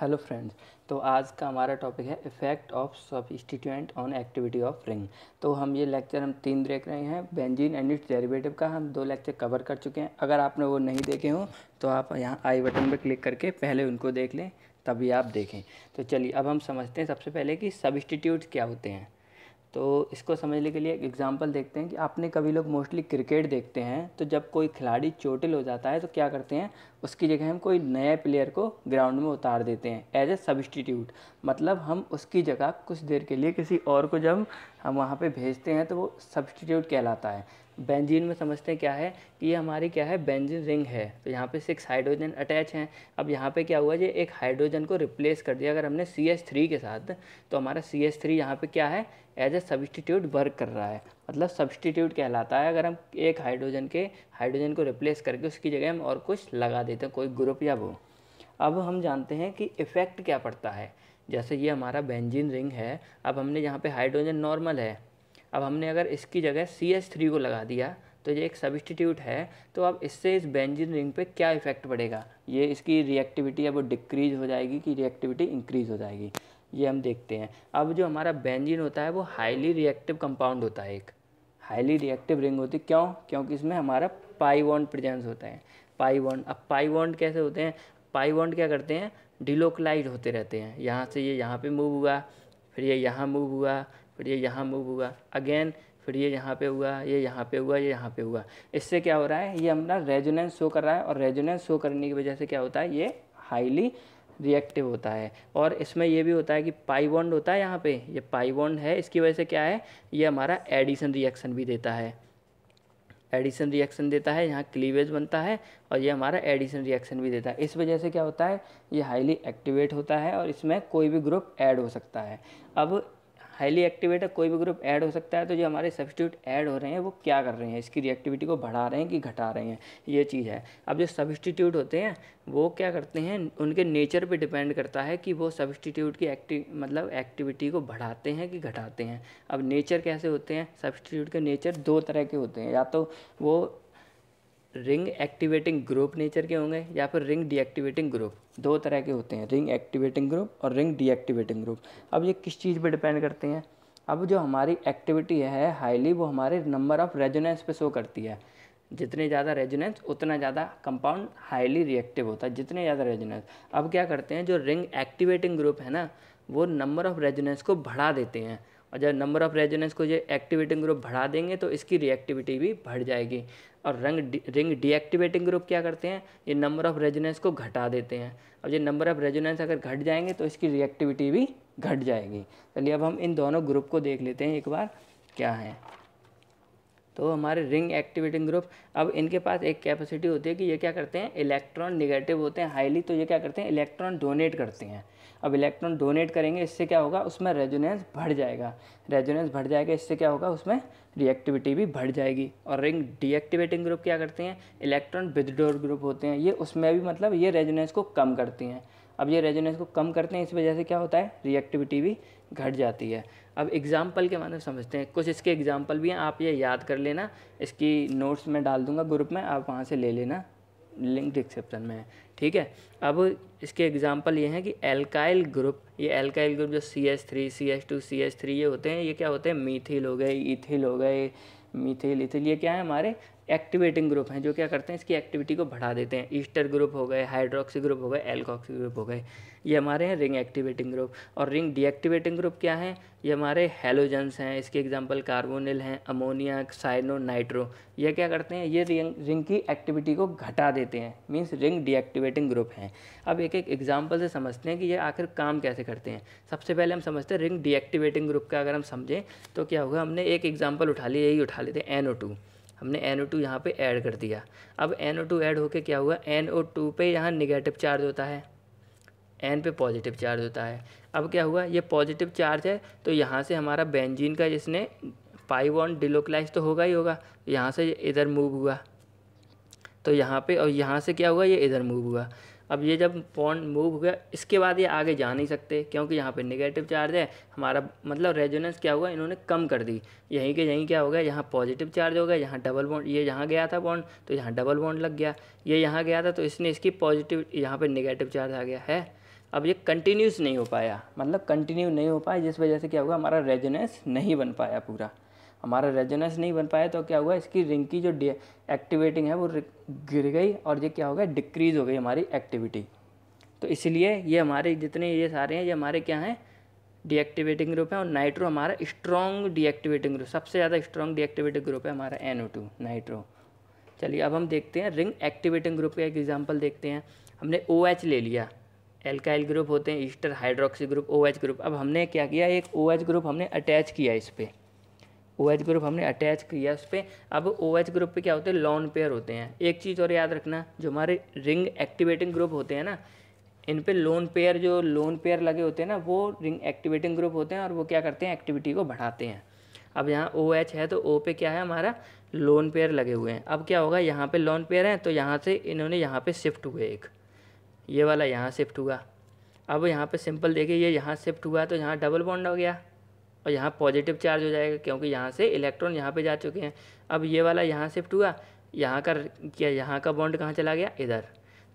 hello friends तो आज का हमारा टॉपिक है effect of substituent on activity of ring तो हम ये लेक्चर हम तीन देख रहे हैं बेंजीन एंड इट्स डेरिवेटिव का हम दो लेक्चर कवर कर चुके हैं अगर आपने वो नहीं देखे हो तो आप यहाँ आई बटन पर क्लिक करके पहले उनको देख लें तभी आप देखें तो चलिए अब हम समझते हैं सबसे पहले कि इंस्टीट्यूट क्या होते हैं तो इसको समझने के लिए एक एग्ज़ाम्पल देखते हैं कि आपने कभी लोग मोस्टली क्रिकेट देखते हैं तो जब कोई खिलाड़ी चोटिल हो जाता है तो क्या करते हैं उसकी जगह हम कोई नए प्लेयर को ग्राउंड में उतार देते हैं एज ए सब्स्टिट्यूट मतलब हम उसकी जगह कुछ देर के लिए किसी और को जब हम वहाँ पे भेजते हैं तो वो सब्स्टिट्यूट कहलाता है बेंजीन में समझते हैं क्या है कि ये हमारी क्या है बेंजीन रिंग है तो यहाँ पे सिक्स हाइड्रोजन अटैच हैं अब यहाँ पे क्या हुआ जी एक हाइड्रोजन को रिप्लेस कर दिया अगर हमने सी एच थ्री के साथ तो हमारा सी एच थ्री यहाँ पर क्या है एज ए सब्सटीट्यूट वर्क कर रहा है मतलब सब्सटीट्यूट कहलाता है अगर हम एक हाइड्रोजन के हाइड्रोजन को रिप्लेस करके उसकी जगह हम और कुछ लगा देते हैं कोई ग्रुप या वो अब हम जानते हैं कि इफ़ेक्ट क्या पड़ता है जैसे ये हमारा बेंजीन रिंग है अब हमने यहाँ पे हाइड्रोजन नॉर्मल है अब हमने अगर इसकी जगह सी एच थ्री को लगा दिया तो ये एक सब्सटीट्यूट है तो अब इससे इस बेंजिन रिंग पे क्या इफेक्ट पड़ेगा ये इसकी रिएक्टिविटी अब डिक्रीज हो जाएगी कि रिएक्टिविटी इंक्रीज हो जाएगी ये हम देखते हैं अब जो हमारा बेंजिन होता है वो हाईली रिएक्टिव कंपाउंड होता है एक हाईली रिएक्टिव रिंग होती क्यों क्योंकि इसमें हमारा पाई प्रजेंस प्रेजेंस होता है पाई अब पाई कैसे होते हैं पाई क्या करते हैं डिलोकलाइज होते रहते हैं यहाँ से ये यहाँ पर मूव हुआ फिर ये यहाँ मूव हुआ फिर ये यहाँ मूव हुआ अगेन फिर ये यहाँ पे हुआ ये यहाँ पे हुआ ये यहाँ पे हुआ इससे क्या हो रहा है ये हमारा रेजोनेंस शो कर रहा है और रेजोनेंस शो करने की वजह से क्या होता है ये हाईली रिएक्टिव होता है और इसमें ये भी होता है कि पाई बॉन्ड होता है यहाँ पे ये पाई बॉन्ड है इसकी वजह से क्या है ये हमारा एडिशन रिएक्शन भी देता है एडिशन रिएक्शन देता है यहाँ क्लीवेज बनता है और ये हमारा एडिशन रिएक्शन भी देता है इस वजह से क्या होता है ये हाईली एक्टिवेट होता है और इसमें कोई भी ग्रुप ऐड हो सकता है अब हाईली है कोई भी ग्रुप ऐड हो सकता है तो जो हमारे सब्सिट्यूट ऐड हो रहे हैं वो क्या कर रहे हैं इसकी रिएक्टिविटी को बढ़ा रहे हैं कि घटा रहे हैं ये चीज़ है अब जो सब्सटीट्यूट होते हैं वो क्या करते हैं उनके नेचर पर डिपेंड करता है कि वो सब्सटीट्यूट की एक्टिव मतलब एक्टिविटी को बढ़ाते हैं कि घटाते हैं अब नेचर कैसे होते हैं सब्सटीट्यूट के नेचर दो तरह के होते हैं या तो वो रिंग एक्टिवेटिंग ग्रुप नेचर के होंगे या फिर रिंग डीएक्टिवेटिंग ग्रुप दो तरह के होते हैं रिंग एक्टिवेटिंग ग्रुप और रिंग डीएक्टिवेटिंग ग्रुप अब ये किस चीज़ पे डिपेंड करते हैं अब जो हमारी एक्टिविटी है हाईली वो हमारे नंबर ऑफ़ रेजोनेंस पे शो करती है जितने ज़्यादा रेजोनेंस उतना ज़्यादा कंपाउंड हाईली रिएक्टिव होता है जितने ज़्यादा रेजोनेंस अब क्या करते हैं जो रिंग एक्टिवेटिंग ग्रुप है ना वो नंबर ऑफ़ रेजोनेंस को बढ़ा देते हैं और जब नंबर ऑफ रेजोनेंस को ये एक्टिवेटिंग ग्रुप बढ़ा देंगे तो इसकी रिएक्टिविटी भी बढ़ जाएगी और रंग रिंग डीएक्टिवेटिंग ग्रुप क्या करते हैं ये नंबर ऑफ रेजोनेंस को घटा देते हैं अब ये नंबर ऑफ रेजोनेंस अगर घट जाएंगे तो इसकी रिएक्टिविटी भी घट जाएगी चलिए अब हम इन दोनों ग्रुप को देख लेते हैं एक बार क्या है तो हमारे रिंग एक्टिवेटिंग ग्रुप अब इनके पास एक कैपेसिटी होती है कि ये क्या करते हैं इलेक्ट्रॉन निगेटिव होते हैं हाईली तो ये क्या करते हैं इलेक्ट्रॉन डोनेट करते हैं अब इलेक्ट्रॉन डोनेट करेंगे इससे क्या होगा उसमें रेजोनेंस बढ़ जाएगा रेजोनेंस बढ़ जाएगा इससे क्या होगा उसमें रिएक्टिविटी भी बढ़ जाएगी और रिंग डीएक्टिवेटिंग ग्रुप क्या करते हैं इलेक्ट्रॉन विदड्रोल ग्रुप होते हैं ये उसमें भी मतलब ये रेजोनेंस को कम करती हैं अब ये रेजोनेंस को कम करते हैं इस वजह से क्या होता है रिएक्टिविटी भी घट जाती है अब एग्ज़ाम्पल के माध्यम समझते हैं कुछ इसके एग्ज़ाम्पल भी हैं आप ये याद कर लेना इसकी नोट्स में डाल दूंगा ग्रुप में आप वहाँ से ले लेना लिंक डिस्क्रिप्शन में है ठीक है अब इसके एग्जाम्पल ये हैं कि एल्काइल ग्रुप ये एल्काइल ग्रुप जो C S three C S two C S three ये होते हैं ये क्या होते हैं मीथिल हो गए इथिल हो गए मीथिल इथिल ये क्या है हमारे एक्टिवेटिंग ग्रुप हैं जो क्या करते हैं इसकी एक्टिविटी को बढ़ा देते हैं ईस्टर ग्रुप हो गए हाइड्रोक्सी ग्रुप हो गए एल्कोक्सी ग्रुप हो गए ये हमारे हैं रिंग एक्टिवेटिंग ग्रुप और रिंग डीएक्टिवेटिंग ग्रुप क्या है ये हमारे हेलोजेंस हैं इसके एग्जाम्पल कार्बोनिल हैं अमोनिया साइनो नाइट्रो ये क्या करते हैं ये रिंग रिंग की एक्टिविटी को घटा देते हैं मीन्स रिंग डीएक्टिवेटिंग ग्रुप हैं अब एक एक एग्जाम्पल से समझते हैं कि ये आखिर काम कैसे करते हैं सबसे पहले हम समझते हैं रिंग डीएक्टिवेटिंग ग्रुप का अगर हम समझें तो क्या होगा हमने एक एग्जाम्पल उठा लिया यही उठा लेते हैं एन हमने एन ओ टू यहाँ पर ऐड कर दिया अब एन ओ टू ऐड होकर क्या हुआ एन ओ टू पर यहाँ निगेटिव चार्ज होता है एन पे पॉजिटिव चार्ज होता है अब क्या हुआ ये पॉजिटिव चार्ज है तो यहाँ से हमारा बेंजीन का जिसने पाई बॉन्ड डिलोकलाइज तो होगा ही होगा यहाँ से इधर मूव हुआ तो यहाँ पे और यहाँ से क्या हुआ ये इधर मूव हुआ अब ये जब पॉइंट मूव हो गया इसके बाद ये आगे जा नहीं सकते क्योंकि यहाँ पे नेगेटिव चार्ज है हमारा मतलब रेजोनेंस क्या हुआ इन्होंने कम कर दी यहीं के यहीं क्या हो गया यहाँ पॉजिटिव चार्ज हो गया यहाँ डबल बॉन्ड ये यहाँ गया था बॉन्ड तो यहाँ डबल बॉन्ड लग गया ये यहाँ गया था तो इसने इसकी पॉजिटिव यहाँ पर निगेटिव चार्ज आ गया है अब ये कंटिन्यूस नहीं हो पाया मतलब कंटिन्यू नहीं हो पाया जिस वजह से क्या हुआ हमारा रेजोनेंस नहीं बन पाया पूरा हमारा रेजोनेंस नहीं बन पाया तो क्या हुआ इसकी रिंग की जो एक्टिवेटिंग है वो गिर गई और ये क्या हो गया डिक्रीज़ हो गई हमारी एक्टिविटी तो इसलिए ये हमारे जितने ये सारे हैं ये हमारे क्या हैं डीएक्टिवेटिंग ग्रुप है और नाइट्रो हमारा स्ट्रॉन्ग डीएक्टिवेटिंग ग्रुप सबसे ज़्यादा स्ट्रॉन्ग डीएक्टिवेटिंग ग्रुप है हमारा एन नाइट्रो चलिए अब हम देखते हैं रिंग एक्टिवेटिंग ग्रुप का एक एग्जाम्पल देखते हैं हमने ओ OH ले लिया एल्काइल ग्रुप होते हैं ester hydroxy group O OH group अब हमने क्या किया एक ओ OH ग्रुप हमने अटैच किया इस पर ओ एच ग्रुप हमने अटैच किया उस पर अब ओ एच ग्रुप पे क्या होते हैं लॉन पेयर होते हैं एक चीज़ और याद रखना जो हमारे रिंग एक्टिवेटिंग ग्रुप होते हैं ना इन पे लोन पेयर जो लोन पेयर लगे होते हैं ना वो रिंग एक्टिवेटिंग ग्रुप होते हैं और वो क्या करते हैं एक्टिविटी को बढ़ाते हैं अब यहाँ ओ OH एच है तो ओ पे क्या है हमारा लोन पेयर लगे हुए हैं अब क्या होगा यहाँ पे लोन पेयर हैं तो यहाँ से इन्होंने यहाँ पे शिफ्ट हुए एक ये वाला यहाँ शिफ्ट हुआ अब यहाँ पे सिंपल देखिए ये यहाँ शिफ्ट हुआ तो यहाँ डबल बॉन्ड हो गया और यहाँ पॉजिटिव चार्ज हो जाएगा क्योंकि यहाँ से इलेक्ट्रॉन यहाँ पे जा चुके हैं अब ये वाला यहाँ शिफ्ट हुआ यहाँ का क्या यहाँ का बॉन्ड कहाँ चला गया इधर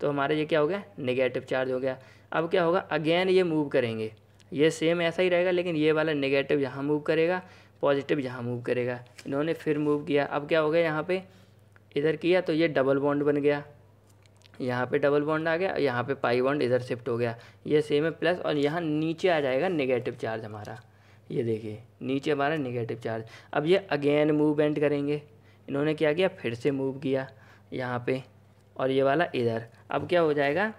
तो हमारा ये क्या हो गया नेगेटिव चार्ज हो गया अब क्या होगा अगेन ये मूव करेंगे ये सेम ऐसा ही रहेगा लेकिन ये वाला नेगेटिव यहाँ मूव करेगा पॉजिटिव यहाँ मूव करेगा इन्होंने फिर मूव किया अब क्या हो गया यहाँ पर इधर किया तो ये डबल बॉन्ड बन गया यहाँ पे डबल बॉन्ड आ गया यहाँ पे पाई बॉन्ड इधर शिफ्ट हो गया ये सेम है प्लस और यहाँ नीचे आ जाएगा नेगेटिव चार्ज हमारा ये देखिए नीचे हमारा निगेटिव चार्ज अब ये अगेन मूवमेंट करेंगे इन्होंने क्या किया फिर से मूव किया यहाँ पे और ये वाला इधर अब क्या हो जाएगा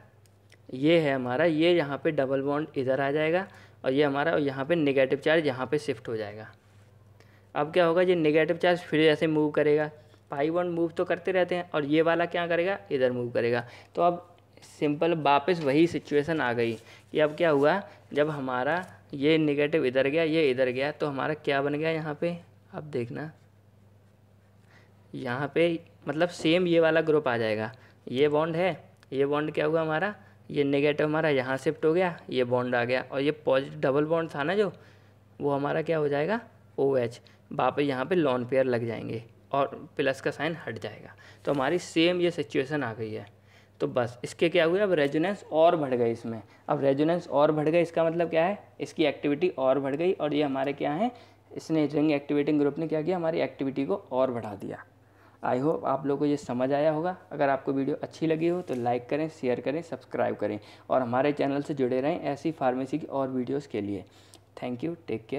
ये है हमारा ये यहाँ पे डबल बॉन्ड इधर आ जाएगा और ये हमारा यहाँ पे निगेटिव चार्ज यहाँ पे शिफ्ट हो जाएगा अब क्या होगा ये निगेटिव चार्ज फिर ऐसे मूव करेगा पाई बॉन्ड मूव तो करते रहते हैं और ये वाला क्या करेगा इधर मूव करेगा तो अब सिंपल वापस वही सिचुएशन आ गई कि अब क्या हुआ जब हमारा ये निगेटिव इधर गया ये इधर गया तो हमारा क्या बन गया यहाँ पे अब देखना यहाँ पे मतलब सेम ये वाला ग्रुप आ जाएगा ये बॉन्ड है ये बॉन्ड क्या हुआ हमारा ये नेगेटिव हमारा यहाँ शिफ्ट हो गया ये बॉन्ड आ गया और ये पॉजिटिव डबल बॉन्ड था ना जो वो हमारा क्या हो जाएगा ओ एच वापस यहाँ पर लॉन्ग पेयर लग जाएंगे और प्लस का साइन हट जाएगा तो हमारी सेम ये सिचुएशन आ गई है तो बस इसके क्या हुए अब रेजोनेंस और बढ़ गई इसमें अब रेजोनेंस और बढ़ गई इसका मतलब क्या है इसकी एक्टिविटी और बढ़ गई और ये हमारे क्या हैं इसने रिंग एक्टिवेटिंग ग्रुप ने क्या किया हमारी एक्टिविटी को और बढ़ा दिया आई होप आप लोगों को ये समझ आया होगा अगर आपको वीडियो अच्छी लगी हो तो लाइक करें शेयर करें सब्सक्राइब करें और हमारे चैनल से जुड़े रहें ऐसी फार्मेसी की और वीडियोज़ के लिए थैंक यू टेक केयर